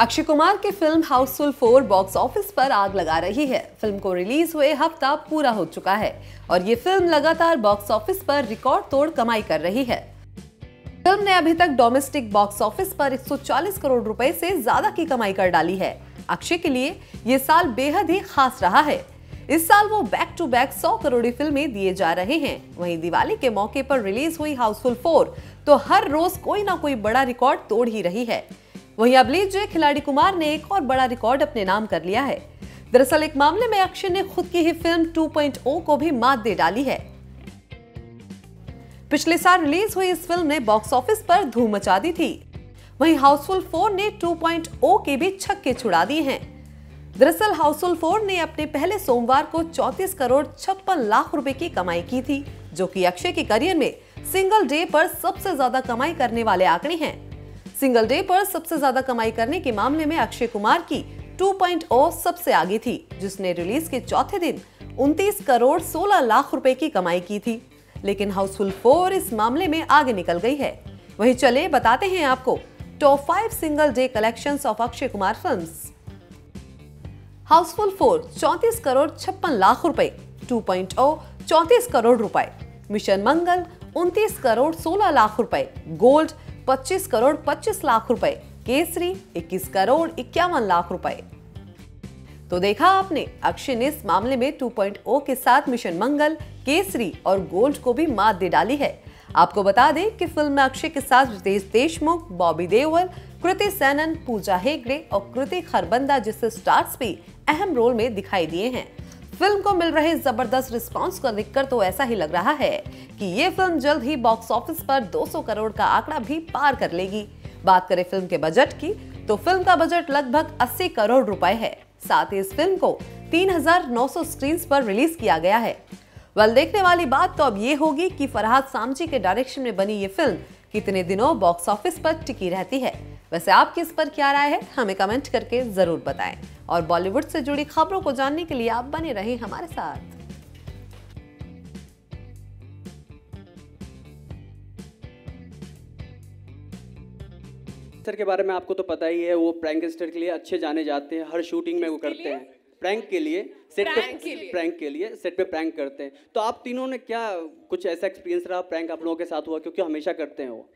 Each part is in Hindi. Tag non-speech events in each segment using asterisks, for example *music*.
अक्षय कुमार की film Housefull four box office पर आग लगा रही है फिल्म को रिलीज हुए हफ्ता पूरा हो चुका है और ये फिल्म लगातार बॉक्स ऑफिस पर रिकॉर्ड तोड़ कमाई कर रही है फिल्म ने अभी तक डोमेस्टिक बॉक्स ऑफिस पर 140 करोड़ रुपए से ज्यादा की कमाई कर डाली है अक्षय के लिए ये साल बेहद ही खास रहा है इस साल वो बैक टू बैक 100 करोड़ी फिल्में दिए जा रहे हैं वहीं दिवाली के मौके पर रिलीज हुई हाउसफुल फोर तो हर रोज कोई ना कोई बड़ा रिकॉर्ड तोड़ ही रही है वहीं अब लीजिए खिलाड़ी कुमार ने एक और बड़ा रिकॉर्ड अपने नाम कर लिया है दरअसल एक मामले में अक्षय ने खुद की ही फिल्म 2.0 को भी मात दे डाली है पिछले साल रिलीज हुई इस फिल्म ने बॉक्स ऑफिस पर धूम मचा दी थी वहीं हाउसफुल 4 ने 2.0 के भी छक्के छुड़ा दिए हैं दरअसल हाउसफुल 4 ने अपने पहले सोमवार को 34 करोड़ छप्पन लाख रुपए की कमाई की थी जो कि अक्षय के करियर में सिंगल डे पर सबसे ज्यादा कमाई करने वाले आंकड़े हैं सिंगल डे पर सबसे ज्यादा कमाई करने के मामले में अक्षय कुमार की 2.0 सबसे आगे थी जिसने रिलीज के चौथे दिन 29 करोड़ 16 लाख रुपए की कमाई की थी लेकिन हाउसफुल फोर इस मामले में आगे निकल गई है वही चले बताते हैं आपको top five single day collection of Akshay Kumar film Housefull four चौतीस करोड़ छप्पन लाख रुपए 2.0 चौतीस करोड़ रुपए मिशन मंगल उन्तीस करोड़ 16 लाख रुपए गोल्ड 25 करोड़ 25 लाख रुपए केसरी 21 करोड़ इक्यावन लाख रुपए तो देखा आपने अक्षय ने इस मामले में 2.0 के साथ मिशन मंगल केसरी और गोल्ड को भी मात दे डाली है आपको बता दें कि फिल्म में अक्षय के साथ रितेश देशमुख बॉबी देवल कृति सैनन पूजा हेगड़े और कृति खरबंदा जैसे स्टार्स भी अहम रोल में दिखाई दिए हैं फिल्म को मिल रहे जबरदस्त रिस्पांस को देखकर तो ऐसा ही लग रहा है कि ये फिल्म जल्द ही बॉक्स ऑफिस पर 200 करोड़ का आंकड़ा भी पार कर लेगी बात करें फिल्म के बजट की तो फिल्म का बजट लगभग 80 करोड़ रुपए है साथ ही इस फिल्म को 3,900 स्क्रीन्स पर रिलीज किया गया है वल देखने वाली बात तो अब ये होगी कि फरहाद सामजी के डायरेक्शन में बनी ये फिल्म कितने दिनों बॉक्स ऑफिस पर टिकी रहती है वैसे आपकी इस पर क्या राय है हमें कमेंट करके ज़रूर बताएं और बॉलीवुड से जुड़ी खबरों को जानने के लिए आप बने रहें हमारे साथ के बारे में आपको तो पता ही है वो प्रैंकस्टर के लिए अच्छे जाने जाते हैं हर शूटिंग में वो करते हैं प्रैंक के लिए सेट पे प्रैंक के लिए सेट पे प्रैंक करते हैं तो आप तीनों ने क्या कुछ ऐसा एक्सपीरियंस रहा प्रैंक आप लोगों के साथ हुआ क्योंकि हमेशा करते हैं वो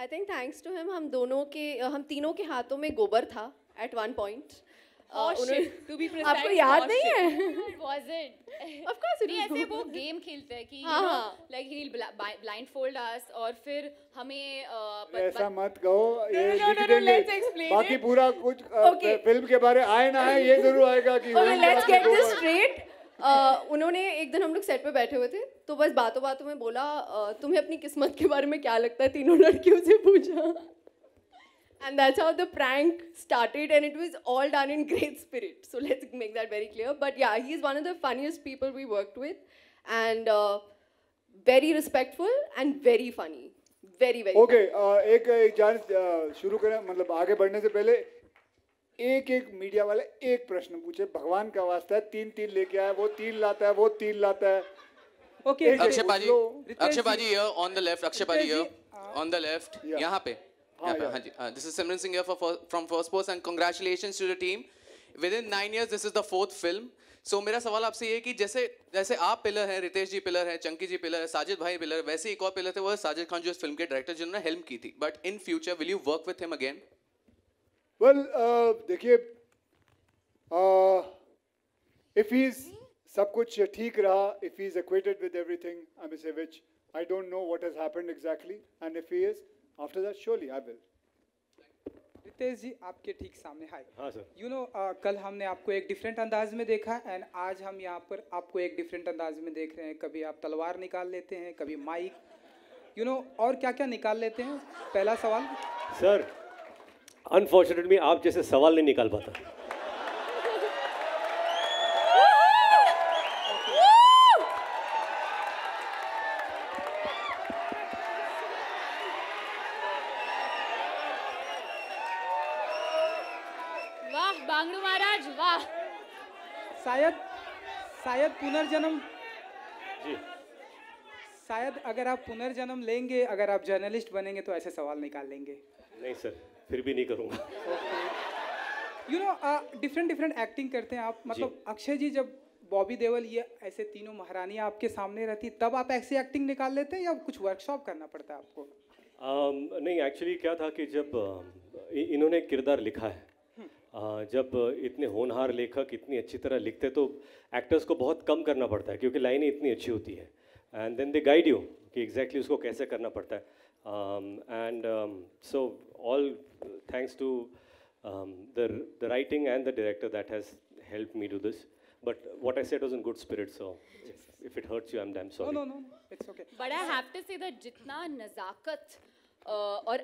I think thanks to him हम दोनों के हम तीनों के हाथों में गोबर था एट वन पॉइंट आपको याद oh, नहीं है *laughs* of course it ऐसे वो गेम खेलते हैं कि like he blindfold us और फिर हमें ऐसा मत कहो ये बाकी पूरा कुछ फिल्म के बारे आए ना आए ये जरूर आएगा कि लेट्स गेट दिस स्ट्रेट उन्होंने एक दिन हम लोग सेट पे बैठे हुए थे तो बस बातों बातों में बोला तुम्हें अपनी किस्मत के बारे में क्या लगता है तीनों लड़कियों से पूछा and that's how the prank started and it was all done in great spirit so let's make that very clear but yeah he's one of the funniest people we worked with and uh, very respectful and very funny very very okay uh, एक जान uh, शुरू करें मतलब आगे बढ़ने से पहले एक एक मीडिया वाले एक प्रश्न पूछे भगवान का वास्ता है तीन तीन लेके आया वो तीन लाता है वो तीन लाता है आप पिलर हैं रितेश जी पिलर है चंकी जी पिलर है साजिद भाई पिलर वैसे एक और पिलर थे वो साजिद खान जो इस फिल्म के डायरेक्टर जिन्होंने हेल्प की थी but in future will you work with him again well देखिए uh, सब कुछ ठीक रहा if he is acquainted with everything I miss which I don't know what has happened exactly and if he is after that surely I will Ritesh ji आपके ठीक सामने हाय हाँ सर यू नो कल हमने आपको एक डिफरेंट अंदाज में देखा एंड आज हम यहाँ पर आपको एक डिफरेंट अंदाज में देख रहे हैं कभी आप तलवार निकाल लेते हैं कभी माइक यू नो और क्या क्या निकाल लेते हैं पहला सवाल सर अनफॉर्चुनेटली आप जैसे सवाल नहीं निकाल पाता शायद पुनर्जन्म जी शायद अगर आप पुनर्जन्म लेंगे अगर आप जर्नलिस्ट बनेंगे तो ऐसे सवाल निकाल लेंगे नहीं सर फिर भी नहीं करूँगा you know different different acting करते हैं आप मतलब अक्षय जी जब बॉबी देवल ये ऐसे तीनों महारानियाँ आपके सामने रहती तब आप ऐसी एक्टिंग निकाल लेते हैं या कुछ वर्कशॉप करना पड़ता है आपको um, नहीं एक्चुअली क्या था कि जब um, इन्होंने किरदार लिखा है जब इतने होनहार लेखक इतनी अच्छी तरह लिखते तो एक्टर्स को बहुत कम करना पड़ता है क्योंकि लाइनें इतनी अच्छी होती है and then they guide you कि एग्जैक्टली exactly उसको कैसे करना पड़ता है and so all thanks to the the writing and the director that has help me do this but what I set was in good spirit, so if, if it hurts you, I'm damn sorry. No, no, no, it's okay. But I have to say that jitna nazakat uh, or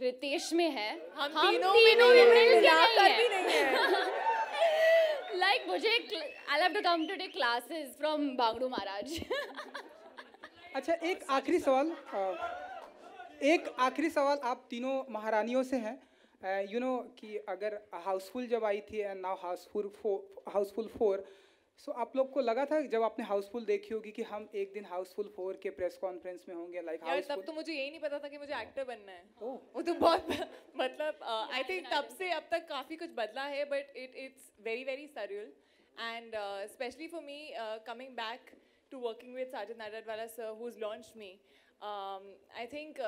Ritesh में है हम, हम तीनों, में नहीं, नहीं, भी नहीं है लाइक *laughs* मुझे I have to come to take classes from Bangdu Maharaj अच्छा एक आखिरी सवाल एक आखिरी सवाल आप तीनों महारानियों से हैं यू नो कि अगर हाउसफुल जब आई थी and now Housefull four Housefull four so so, आप लोग को लगा था जब आपने हाउसफुल देखी होगी कि हम एक दिन हाउसफुल फोर के प्रेस कॉन्फ्रेंस में होंगे लाइक like यार तब तो मुझे यही नहीं पता था कि मुझे हाँ। एक्टर बनना है oh. वो तो बहुत *laughs* मतलब आई थिंक तब से अब तक काफ़ी कुछ बदला है but it it's very very surreal and specially for me coming back to working with Sajid वाला sir who is launch me I think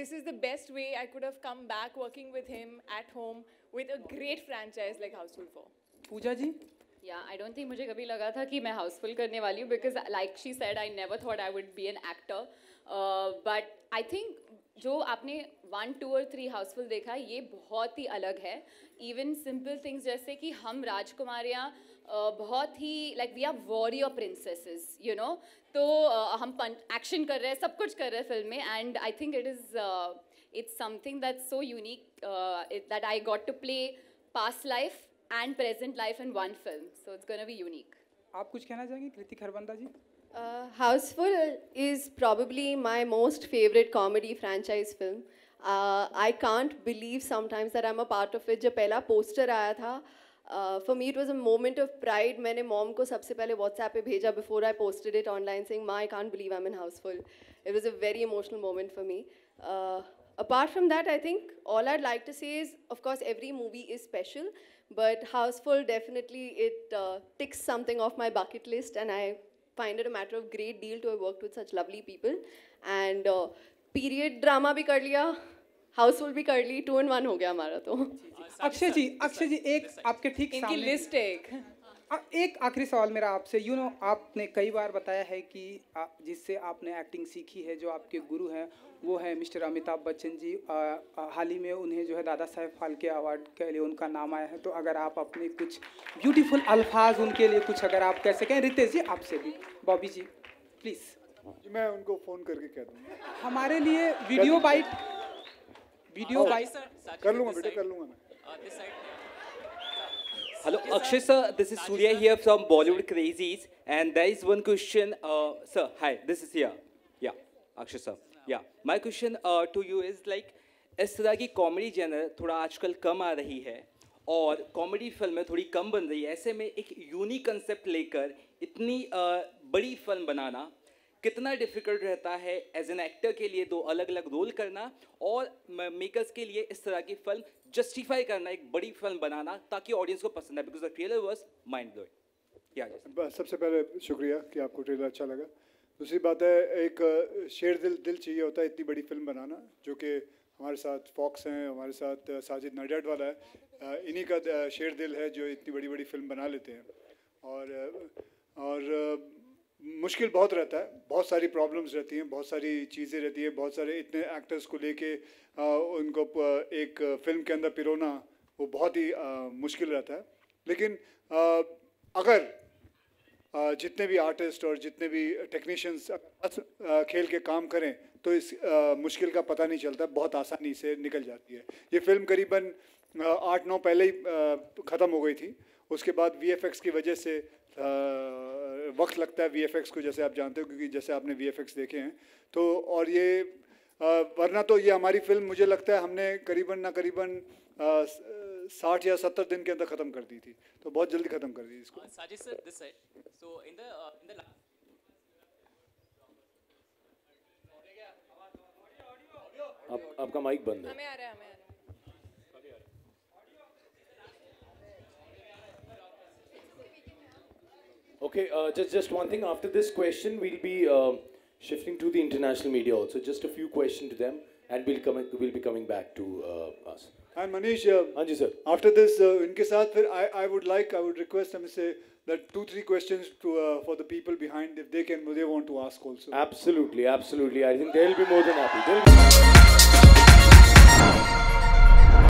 this is the best way I could have come back working with him at home with a great franchise like Housefull four Pooja ji या आई डोंट थिंक मुझे कभी लगा था कि मैं हाउसफुल करने वाली हूँ because like she said I never thought I would be an actor but I think जो आपने वन टू और थ्री हाउसफुल देखा ये बहुत ही अलग है इवन सिंपल थिंग्स जैसे कि हम राजकुमारियाँ uh, बहुत ही like we are warrior princesses you know तो uh, हम एक्शन कर रहे हैं सब कुछ कर रहे हैं फिल्म में and I think it is it's something that so unique that I got to play past life and present life in one film. So it's going to be unique. आप कुछ कहना चाहेंगे कृतिक हरबंदा जी Uh, Houseful is probably my most favorite comedy franchise film. Uh, I can't believe sometimes that I'm a part of it. जब पहला पोस्टर आया था for me it was a moment of pride मैंने मॉम को सबसे पहले व्हाट्सएप पे भेजा I posted it online saying, "Ma, I can't believe I'm in Houseful." It was a very emotional moment for me. Uh, apart from that, I think all I'd like to say is, of course, every movie is special, but Houseful definitely it uh, ticks something off my bucket list, and I find it a matter of great deal to have worked with such lovely people. And uh, period drama bhi kar liya, Housefull भी कर ली टू इन वन हो गया हमारा Akshay ji, जी अक्षय जी एक एक आखिरी सवाल मेरा आपसे यू नो आपने कई बार बताया है कि आप जिससे आपने एक्टिंग सीखी है जो आपके गुरु हैं वो है मिस्टर अमिताभ बच्चन जी हाल ही में उन्हें जो है दादा साहेब फाल्के अवार्ड के लिए उनका नाम आया है तो अगर आप अपने कुछ ब्यूटीफुल अल्फाज उनके लिए कुछ अगर आप कह सकें रितेश जी आपसे भी बॉबी जी प्लीज़ मैं उनको फोन करके कह दूँ हमारे लिए वीडियो बाइट वीडियो बाइट कर हाँ। लूँगा बेटा कर लूँगा मैं uh, Hello, Akshay sir, this is Surya here from Bollywood Crazies, and there is one question, uh, sir. Hi, this is here. Yeah, Akshay sir. Yeah, my question uh, to you is like, इस तरह की कॉमेडी जनर थोड़ा आजकल कम आ रही है और कॉमेडी फिल्में थोड़ी कम बन रही है ऐसे में एक यूनिक कंसेप्ट लेकर इतनी बड़ी फिल्म बनाना कितना डिफिकल्ट रहता है एज एन एक्टर के लिए दो अलग अलग रोल करना और मेकर्स के लिए इस तरह की फिल्म जस्टिफाई करना एक बड़ी फिल्म बनाना ताकि ऑडियंस को पसंद आए because the trailer was mind blowing सबसे पहले शुक्रिया कि आपको ट्रेलर अच्छा लगा दूसरी बात है एक शेर दिल दिल चाहिए होता है इतनी बड़ी फिल्म बनाना जो कि हमारे साथ फॉक्स हैं हमारे साथ साजिद नडाट वाला है इन्हीं का शेर दिल है जो इतनी बड़ी बड़ी फिल्म बना लेते हैं और और मुश्किल बहुत रहता है बहुत सारी प्रॉब्लम्स रहती हैं बहुत सारी चीज़ें रहती हैं बहुत सारे इतने एक्टर्स को लेके उनको एक फिल्म के अंदर पिरोना वो बहुत ही मुश्किल रहता है लेकिन अगर जितने भी आर्टिस्ट और जितने भी टेक्नीशियंस खेल के काम करें तो इस मुश्किल का पता नहीं चलता बहुत आसानी से निकल जाती है ये फिल्म करीबन आठ नौ पहले ही ख़त्म हो गई थी उसके बाद वी की वजह से वक्त लगता है वी को जैसे आप जानते हो क्योंकि जैसे आपने वी देखे हैं तो और ये वरना तो ये हमारी फिल्म मुझे लगता है हमने करीबन ना करीबन साठ या सत्तर दिन के अंदर ख़त्म कर दी थी तो बहुत जल्दी ख़त्म कर दी इसको हाँ, सो uh, आपका माइक बंद है हमें आ रहा है हमें Okay, uh, just, just one thing. After this question, we'll be uh, shifting to the international media also. Just a few questions to them and we'll, come, we'll be coming back to uh, us. And Manish, uh, Anji, sir. after this, uh, इनके साथ फिर I, I would like, I would request them say that two, three questions to, uh, for the people behind, if they can, they want to ask also. Absolutely, absolutely. I think they'll be more than happy.